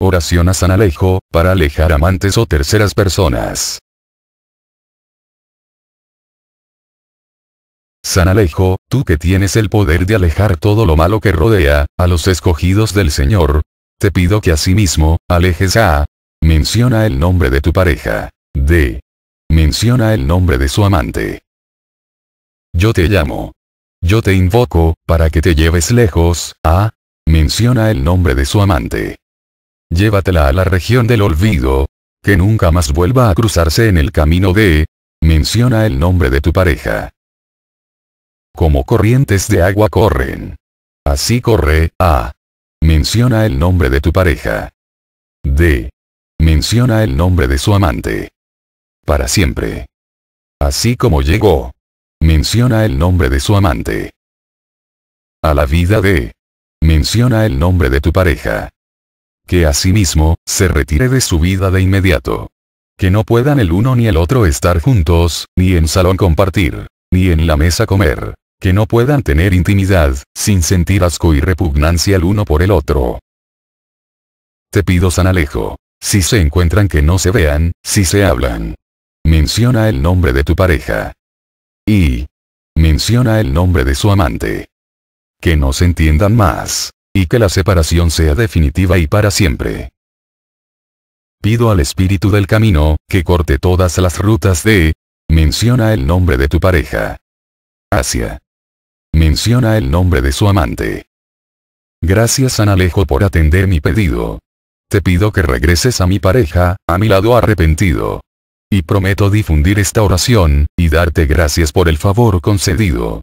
Oración a San Alejo, para alejar amantes o terceras personas. San Alejo, tú que tienes el poder de alejar todo lo malo que rodea, a los escogidos del Señor, te pido que asimismo, alejes a... Menciona el nombre de tu pareja. D. Menciona el nombre de su amante. Yo te llamo. Yo te invoco, para que te lleves lejos, a... Menciona el nombre de su amante llévatela a la región del olvido, que nunca más vuelva a cruzarse en el camino de... Menciona el nombre de tu pareja. Como corrientes de agua corren. Así corre, A. Menciona el nombre de tu pareja. D. Menciona el nombre de su amante. Para siempre. Así como llegó. Menciona el nombre de su amante. A la vida de. Menciona el nombre de tu pareja que asimismo, se retire de su vida de inmediato. Que no puedan el uno ni el otro estar juntos, ni en salón compartir, ni en la mesa comer. Que no puedan tener intimidad, sin sentir asco y repugnancia el uno por el otro. Te pido San Alejo. Si se encuentran que no se vean, si se hablan. Menciona el nombre de tu pareja. Y. Menciona el nombre de su amante. Que no se entiendan más y que la separación sea definitiva y para siempre. Pido al espíritu del camino, que corte todas las rutas de... Menciona el nombre de tu pareja. Asia. Menciona el nombre de su amante. Gracias San Alejo por atender mi pedido. Te pido que regreses a mi pareja, a mi lado arrepentido. Y prometo difundir esta oración, y darte gracias por el favor concedido.